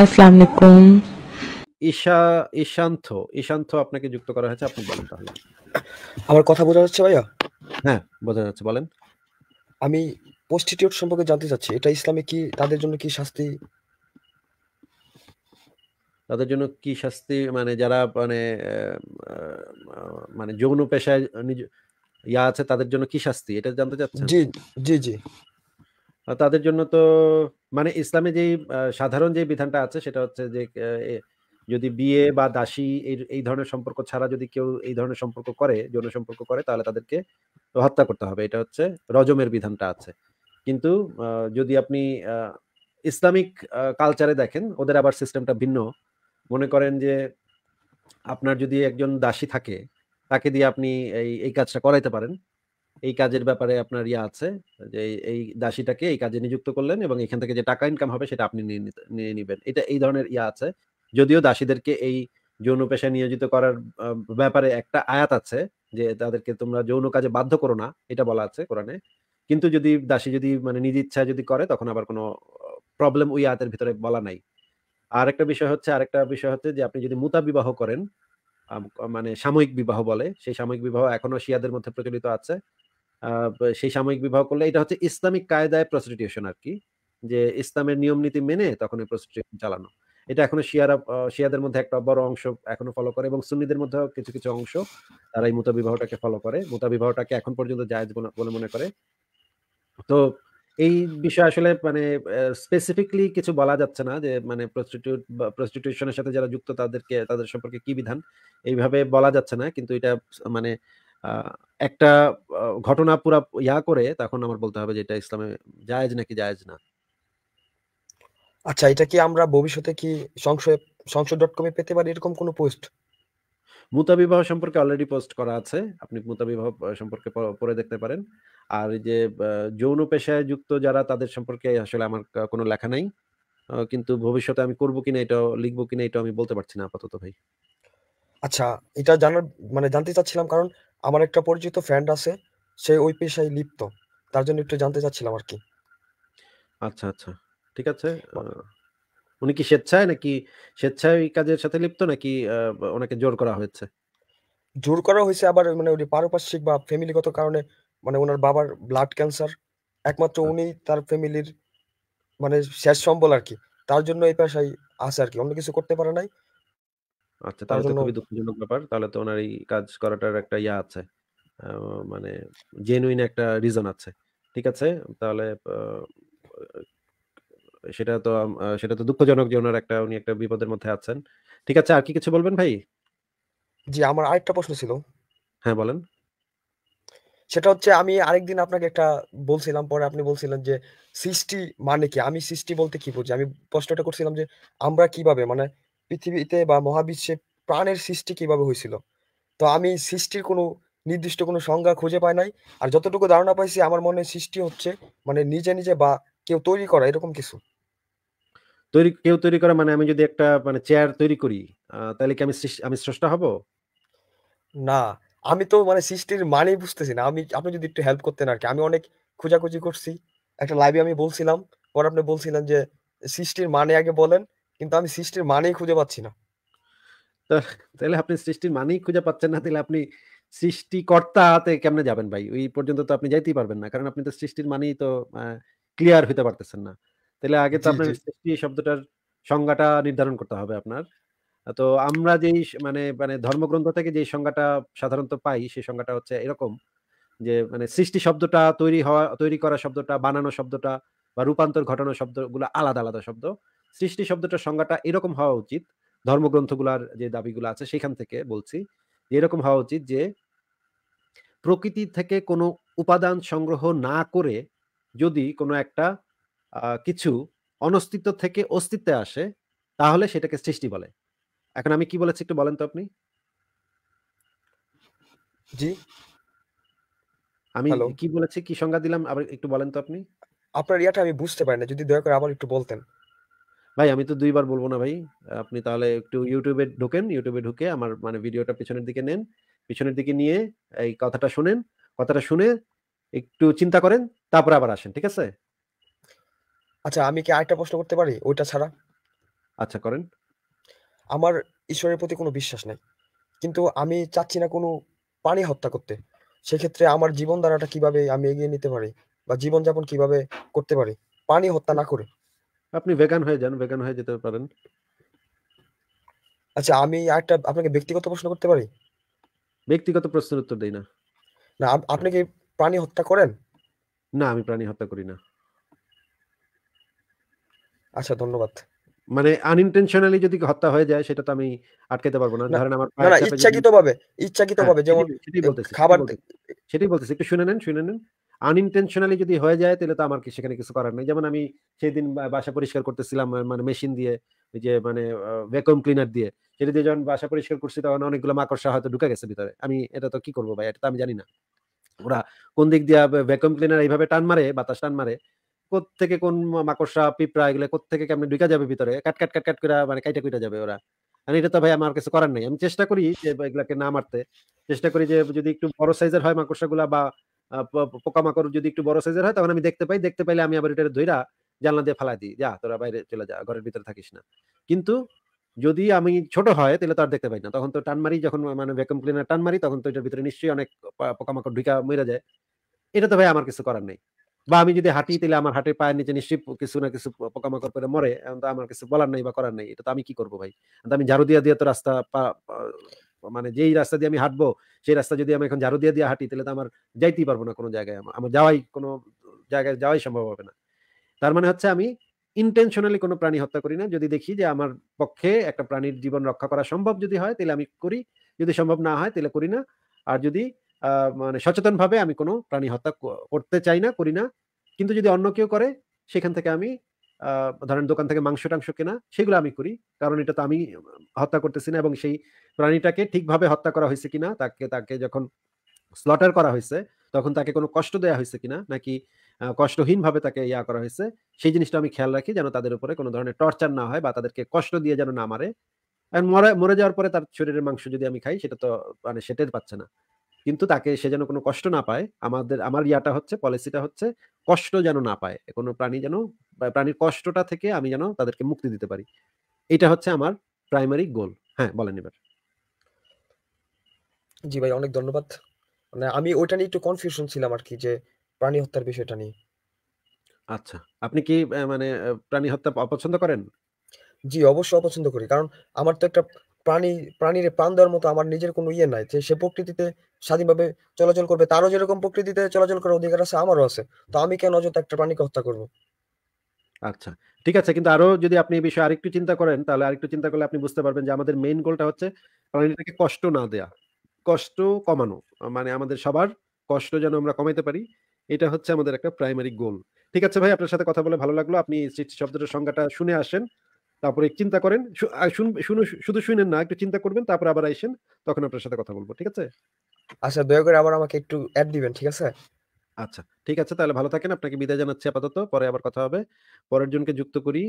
আসসালামু আলাইকুম ঈশা ঈশান্ত ঈশান্ত আপনাকে যুক্ত করা হয়েছে আপনি বলেন তাহলে আমার কথা বোঝা যাচ্ছে ভাইয়া হ্যাঁ বোঝা যাচ্ছে বলেন আমি প্রস্টিটিউট সম্পর্কে জানতে চাচ্ছি এটা ইসলামে কি তাদের জন্য কি শাস্তি তাদের জন্য কি শাস্তি মানে যারা মানে মানে যৌন পেশায় নিজ ইয়া আছে তাদের জন্য কি শাস্তি এটা জানতে চাচ্ছেন জি জি জি তাদের জন্য তো মানে ইসলামে যে সাধারণ যে বিধানটা আছে সেটা হচ্ছে যে যদি বিয়ে বা দাসী এই ধরনের সম্পর্ক ছাড়া যদি কেউ এই ধরনের সম্পর্ক করে যৌন সম্পর্ক করে তাহলে তাদেরকে হত্যা করতে হবে এটা হচ্ছে রজমের বিধানটা আছে কিন্তু যদি আপনি ইসলামিক কালচারে দেখেন ওদের আবার সিস্টেমটা ভিন্ন মনে করেন যে আপনার যদি একজন দাসী থাকে তাকে দিয়ে আপনি এই এই কাজটা করাইতে পারেন এই কাজের ব্যাপারে আপনার ইয়ে আছে যে এই দাসীটাকে এই কাজে নিযুক্ত করলেন এবং এখান থেকে যে টাকা ইনকাম হবে সেটা আপনি নিয়ে নিবেন এটা এই ধরনের ইয়ে আছে যদিও দাসীদেরকে এই যৌন পেশায় নিয়োজিত করার ব্যাপারে একটা আয়াত আছে যে তাদেরকে তোমরা যৌন কাজে বাধ্য করো না এটা বলা আছে কোরআনে কিন্তু যদি দাসী যদি মানে নিজ ইচ্ছা যদি করে তখন আবার কোনো প্রবলেম ওই আয়াতের ভিতরে বলা নাই আর একটা বিষয় হচ্ছে আরেকটা বিষয় হচ্ছে যে আপনি যদি মুতা বিবাহ করেন মানে সাময়িক বিবাহ বলে সেই সাময়িক বিবাহ এখনো শিয়াদের মধ্যে প্রচলিত আছে সেই সাময়িক বিবাহ করলে এটা হচ্ছে ইসলামিক কায়দায় প্রস্টিটিউশন আর কি যে ইসলামের নিয়ম নীতি মেনে তখন এই চালানো এটা এখনো শিয়ারা শিয়াদের মধ্যে একটা বড় অংশ এখনো ফলো করে এবং সুন্নিদের মধ্যেও কিছু কিছু অংশ তারা এই মোতা বিবাহটাকে ফলো করে মোতা বিবাহটাকে এখন পর্যন্ত জায়জ বলে মনে করে তো এই বিষয়ে আসলে মানে স্পেসিফিকলি কিছু বলা যাচ্ছে না যে মানে প্রস্টিটিউট বা প্রস্টিটিউশনের সাথে যারা যুক্ত তাদেরকে তাদের সম্পর্কে কি বিধান এইভাবে বলা যাচ্ছে না কিন্তু এটা মানে একটা ঘটনা পুরা ইয়া করে তখন আমার বলতে হবে যে এটা ইসলামে জায়েজ নাকি জায়েজ না আচ্ছা এটা কি আমরা ভবিষ্যতে কি সংশয় সংশয় ডট কমে পেতে পারি এরকম কোনো পোস্ট মুতাবিবাহ সম্পর্কে অলরেডি পোস্ট করা আছে আপনি মুতাবিবাহ সম্পর্কে পরে দেখতে পারেন আর যে যৌন পেশায় যুক্ত যারা তাদের সম্পর্কে আসলে আমার কোনো লেখা নাই কিন্তু ভবিষ্যতে আমি করবো কিনা এটা লিখবো কিনা এটা আমি বলতে পারছি না আপাতত ভাই আচ্ছা এটা জানার মানে জানতে চাচ্ছিলাম কারণ আমার একটা পরিচিত ফ্রেন্ড আছে সে ওই পেশায় লিপ্ত তার জন্য একটু জানতে চাচ্ছিলাম আর কি আচ্ছা আচ্ছা ঠিক আছে উনি কি স্বেচ্ছায় নাকি স্বেচ্ছায় ওই কাজের সাথে লিপ্ত নাকি ওনাকে জোর করা হয়েছে জোর করা হয়েছে আবার মানে উনি পারিপার্শ্বিক বা ফ্যামিলিগত কারণে মানে ওনার বাবার ব্লাড ক্যান্সার একমাত্র আচ্ছা। উনি তার ফ্যামিলির মানে শেষ সম্বল আর কি তার জন্য এই পেশায় আছে আর কি অন্য কিছু করতে পারে নাই আচ্ছা তাহলে তো খুবই দুঃখজনক ব্যাপার তাহলে তো ওনার এই কাজ করাটার একটা ইয়া আছে মানে জেনুইন একটা রিজন আছে ঠিক আছে তাহলে সেটা তো সেটা তো দুঃখজনক যে ওনার একটা উনি একটা বিপদের মধ্যে আছেন ঠিক আছে আর কি কিছু বলবেন ভাই জি আমার আরেকটা প্রশ্ন ছিল হ্যাঁ বলেন সেটা হচ্ছে আমি আরেকদিন আপনাকে একটা বলছিলাম পরে আপনি বলছিলেন যে সৃষ্টি মানে কি আমি সৃষ্টি বলতে কি বুঝি আমি প্রশ্নটা করছিলাম যে আমরা কিভাবে মানে পৃথিবীতে বা মহাবিশ্বে প্রাণের সৃষ্টি কিভাবে হয়েছিল তো আমি সৃষ্টির কোনো নির্দিষ্ট কোনো সংজ্ঞা খুঁজে পাই নাই আর যতটুকু ধারণা পাইছি আমার মনে সৃষ্টি হচ্ছে মানে নিজে নিজে বা কেউ তৈরি করা এরকম কিছু তৈরি কেউ তৈরি করা মানে আমি যদি একটা মানে চেয়ার তৈরি করি তাহলে কি আমি আমি স্রষ্টা হব না আমি তো মানে সৃষ্টির মানে বুঝতেছি না আমি আপনি যদি একটু হেল্প করতেন আর কি আমি অনেক খোঁজাখুঁজি করছি একটা লাইভে আমি বলছিলাম পর আপনি বলছিলেন যে সৃষ্টির মানে আগে বলেন কিন্তু আমি সৃষ্টির মানেই খুঁজে পাচ্ছি না তাহলে আপনি সৃষ্টির মানেই খুঁজে পাচ্ছেন না তাহলে আপনি সৃষ্টিকর্তাতে কেমনে যাবেন ভাই ওই পর্যন্ত তো আপনি যাইতেই পারবেন না কারণ আপনি তো সৃষ্টির মানেই তো ক্লিয়ার হইতে পারতেছেন না তাহলে আগে তো আপনার সৃষ্টি শব্দটার সংজ্ঞাটা নির্ধারণ করতে হবে আপনার তো আমরা যেই মানে মানে ধর্মগ্রন্থ থেকে যে সংজ্ঞাটা সাধারণত পাই সেই সংজ্ঞাটা হচ্ছে এরকম যে মানে সৃষ্টি শব্দটা তৈরি হওয়া তৈরি করা শব্দটা বানানো শব্দটা বা রূপান্তর ঘটানো শব্দগুলো আলাদা আলাদা শব্দ সৃষ্টি শব্দটার সংজ্ঞাটা এরকম হওয়া উচিত ধর্মগ্রন্থগুলার যে দাবিগুলো আছে সেখান থেকে বলছি যে এরকম হওয়া উচিত যে প্রকৃতি থেকে কোনো উপাদান সংগ্রহ না করে যদি কোনো একটা কিছু অনস্তিত্ব থেকে অস্তিত্বে আসে তাহলে সেটাকে সৃষ্টি বলে এখন আমি কি বলেছি একটু বলেন তো আপনি জি আমি কি বলেছি কি সংজ্ঞা দিলাম আবার একটু বলেন তো আপনি আপনার ইয়াটা আমি বুঝতে পারি না যদি দয়া করে আবার একটু বলতেন ভাই আমি তো দুইবার বলবো না ভাই আপনি তাহলে একটু ইউটিউবে ঢোকেন ইউটিউবে ঢুকে আমার মানে ভিডিওটা পিছনের দিকে নেন পিছনের দিকে নিয়ে এই কথাটা শুনেন কথাটা শুনে একটু চিন্তা করেন তারপরে আবার আসেন ঠিক আছে আচ্ছা আমি কি আরেকটা প্রশ্ন করতে পারি ওইটা ছাড়া আচ্ছা করেন আমার ঈশ্বরের প্রতি কোনো বিশ্বাস নাই কিন্তু আমি চাচ্ছি না কোনো প্রাণী হত্যা করতে সেক্ষেত্রে আমার জীবনধারাটা কিভাবে আমি এগিয়ে নিতে পারি বা জীবনযাপন কিভাবে করতে পারি প্রাণী হত্যা না করে আপনি ভেগান হয়ে যান ভেগান হয়ে যেতে পারেন আচ্ছা আমি একটা আপনাকে ব্যক্তিগত প্রশ্ন করতে পারি ব্যক্তিগত প্রশ্নের উত্তর দেই না না আপনি কি প্রাণী হত্যা করেন না আমি প্রাণী হত্যা করি না আচ্ছা ধন্যবাদ মানে আনইনটেনশনালি যদি হত্যা হয়ে যায় সেটা তো আমি আটকাতে পারবো না ধরেন আমার না ইচ্ছাকৃতভাবে ইচ্ছাকৃতভাবে হ্যাঁ, যেমন খাবার সেটাই বলতেছি একটু শুনে নেন শুনে নেন আনইনটেনশনালি যদি হয়ে যায় তাহলে তো আমার সেখানে কিছু করার নেই যেমন আমি সেই দিন বাসা পরিষ্কার করতেছিলাম মানে মেশিন দিয়ে যে মানে ভ্যাকুম ক্লিনার দিয়ে সেটা দিয়ে যখন বাসা পরিষ্কার করছি তখন অনেকগুলো মাকড়সা হয়তো ঢুকে গেছে ভিতরে আমি এটা তো কি করবো ভাই এটা তো আমি জানি না ওরা কোন দিক দিয়ে ভ্যাকুম ক্লিনার এইভাবে টান মারে বাতাস টান মারে থেকে কোন মাকড়সা পিঁপড়া এগুলো কোথেকে কেমন ঢুকে যাবে ভিতরে কাট কাট কাট কাট করে মানে কাইটা কুইটা যাবে ওরা মানে এটা তো ভাই আমার কাছে করার নাই আমি চেষ্টা করি যে এগুলাকে না মারতে চেষ্টা করি যে যদি একটু বড় সাইজের হয় মাকড়সাগুলা বা পোকামাকড় যদি একটু বড় সাইজের হয় তখন আমি দেখতে পাই দেখতে পাইলে আমি আবার এটা ধৈরা জানলা দিয়ে ফালাই দিই যা তোরা বাইরে চলে যা ঘরের ভিতরে থাকিস না কিন্তু যদি আমি ছোট হয় তাহলে তো আর দেখতে পাই না তখন তো টান মারি যখন মানে ভ্যাকুম ক্লিনার টান মারি তখন তো এটার ভিতরে নিশ্চয়ই অনেক পোকামাকড় ঢুকা মেরা যায় এটা তো ভাই আমার কিছু করার নেই বা আমি যদি হাঁটি তাহলে আমার হাটের পায়ের নিচে নিশ্চয়ই কিছু না কিছু পোকামাকড় করে মরে তো আমার কিছু বলার নাই বা করার নেই এটা তো আমি কি করবো ভাই আমি ঝাড়ু দিয়ে দিয়ে তো রাস্তা মানে যেই রাস্তা দিয়ে আমি হাঁটবো সেই রাস্তা যদি আমি এখন ঝাড়ু দিয়ে দিয়ে হাঁটি তাহলে তো আমার যাইতেই পারবো না কোনো জায়গায় আমার যাওয়াই কোনো জায়গায় যাওয়াই সম্ভব হবে না তার মানে হচ্ছে আমি ইন্টেনশনালি কোনো প্রাণী হত্যা করি না যদি দেখি যে আমার পক্ষে একটা প্রাণীর জীবন রক্ষা করা সম্ভব যদি হয় তাহলে আমি করি যদি সম্ভব না হয় তাহলে করি না আর যদি মানে সচেতনভাবে আমি কোনো প্রাণী হত্যা করতে চাই না করি না কিন্তু যদি অন্য কেউ করে সেখান থেকে আমি ধরেন দোকান থেকে মাংস টাংস কেনা সেগুলো আমি করি কারণ এটা তো আমি হত্যা করতেছি না এবং সেই প্রাণীটাকে ঠিকভাবে হত্যা করা হয়েছে কিনা তাকে তাকে যখন স্লটার করা হয়েছে তখন তাকে কোনো কষ্ট দেওয়া হয়েছে কিনা নাকি কষ্টহীনভাবে তাকে ইয়া করা হয়েছে সেই জিনিসটা আমি খেয়াল রাখি যেন তাদের উপরে কোনো ধরনের টর্চার না হয় বা তাদেরকে কষ্ট দিয়ে যেন না মারে মরে মরে যাওয়ার পরে তার শরীরের মাংস যদি আমি খাই সেটা তো মানে সেটের পাচ্ছে না কিন্তু তাকে সে যেন কোনো কষ্ট না পায় আমাদের আমার ইয়াটা হচ্ছে পলিসিটা হচ্ছে কষ্ট যেন না পায় কোনো প্রাণী যেন প্রাণীর কষ্টটা থেকে আমি যেন তাদেরকে মুক্তি দিতে পারি এটা হচ্ছে আমার প্রাইমারি গোল হ্যাঁ বলেন এবার জি ভাই অনেক ধন্যবাদ মানে আমি ওইটা নিয়ে একটু কনফিউশন ছিলাম আর কি যে প্রাণী হত্যার বিষয়টা নিয়ে আচ্ছা আপনি কি মানে প্রাণী হত্যা অপছন্দ করেন জি অবশ্যই অপছন্দ করি কারণ আমার তো একটা প্রাণী প্রাণীর প্রাণ দেওয়ার মতো আমার নিজের কোনো ইয়ে নাই যে সে প্রকৃতিতে স্বাধীনভাবে চলাচল করবে তারও যেরকম প্রকৃতিতে চলাচল করার অধিকার আছে আমারও আছে তো আমি কেন অযথা একটা প্রাণীকে হত্যা করবো আচ্ছা ঠিক আছে কিন্তু আরো যদি আপনি এই বিষয়ে আরেকটু চিন্তা করেন তাহলে আরেকটু চিন্তা করলে আপনি বুঝতে পারবেন যে আমাদের মেইন গোলটা হচ্ছে প্রাণীটাকে কষ্ট না দেয়া কষ্ট কমানো মানে আমাদের সবার কষ্ট যেন আমরা কমাইতে পারি এটা হচ্ছে আমাদের একটা প্রাইমারি গোল ঠিক আছে ভাই আপনার সাথে কথা বলে ভালো লাগলো আপনি শব্দটার সংজ্ঞাটা শুনে আসেন তারপরে চিন্তা করেন শুধু শুনেন না একটু চিন্তা করবেন তারপর আবার আইসেন তখন আপনার সাথে কথা বলবো ঠিক আছে আচ্ছা দয়া করে আবার আমাকে একটু অ্যাড দিবেন ঠিক আছে আচ্ছা ঠিক আছে তাহলে ভালো থাকেন আপনাকে বিদায় জানাচ্ছি আপাতত পরে আবার কথা হবে পরের জনকে যুক্ত করি